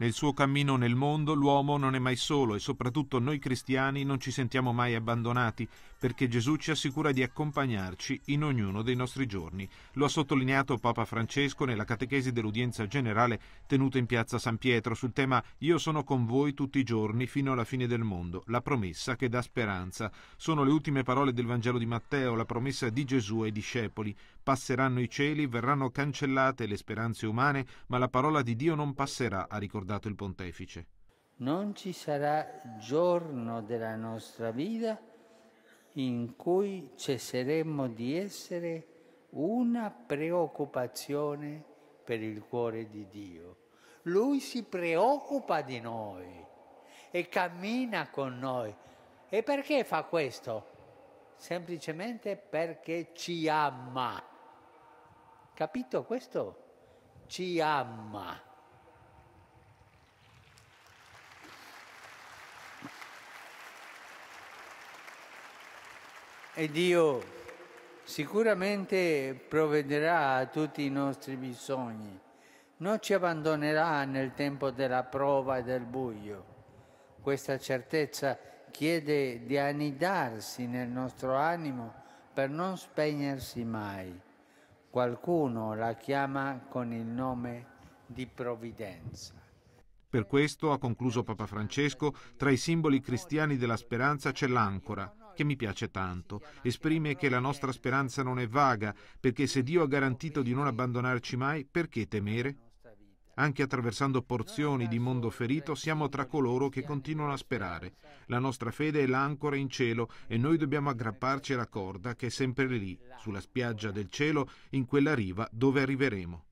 Nel suo cammino nel mondo l'uomo non è mai solo e soprattutto noi cristiani non ci sentiamo mai abbandonati perché Gesù ci assicura di accompagnarci in ognuno dei nostri giorni. Lo ha sottolineato Papa Francesco nella catechesi dell'udienza generale tenuta in piazza San Pietro sul tema Io sono con voi tutti i giorni fino alla fine del mondo, la promessa che dà speranza. Sono le ultime parole del Vangelo di Matteo, la promessa di Gesù ai discepoli. Passeranno i cieli, verranno cancellate le speranze umane, ma la parola di Dio non passerà, a ricordare ricordato il pontefice. Non ci sarà giorno della nostra vita in cui cesseremmo di essere una preoccupazione per il cuore di Dio. Lui si preoccupa di noi e cammina con noi. E perché fa questo? Semplicemente perché ci ama. Capito questo? Ci ama. e Dio sicuramente provvederà a tutti i nostri bisogni, non ci abbandonerà nel tempo della prova e del buio. Questa certezza chiede di anidarsi nel nostro animo per non spegnersi mai. Qualcuno la chiama con il nome di provvidenza. Per questo, ha concluso Papa Francesco, tra i simboli cristiani della speranza c'è l'ancora, che mi piace tanto. Esprime che la nostra speranza non è vaga, perché se Dio ha garantito di non abbandonarci mai, perché temere? Anche attraversando porzioni di mondo ferito, siamo tra coloro che continuano a sperare. La nostra fede è l'ancora in cielo e noi dobbiamo aggrapparci alla corda che è sempre lì, sulla spiaggia del cielo, in quella riva dove arriveremo.